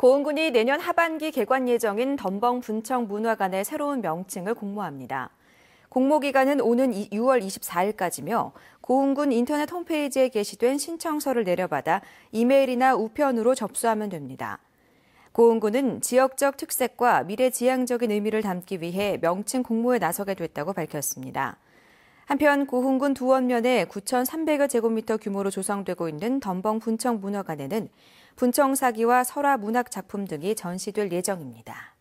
고흥군이 내년 하반기 개관 예정인 덤벙 분청 문화관의 새로운 명칭을 공모합니다. 공모 기간은 오는 6월 24일까지며 고흥군 인터넷 홈페이지에 게시된 신청서를 내려받아 이메일이나 우편으로 접수하면 됩니다. 고흥군은 지역적 특색과 미래지향적인 의미를 담기 위해 명칭 공모에 나서게 됐다고 밝혔습니다. 한편 고흥군 두원면에 9,300여 제곱미터 규모로 조성되고 있는 덤벙 분청 문화관에는 분청 사기와 설화 문학 작품 등이 전시될 예정입니다.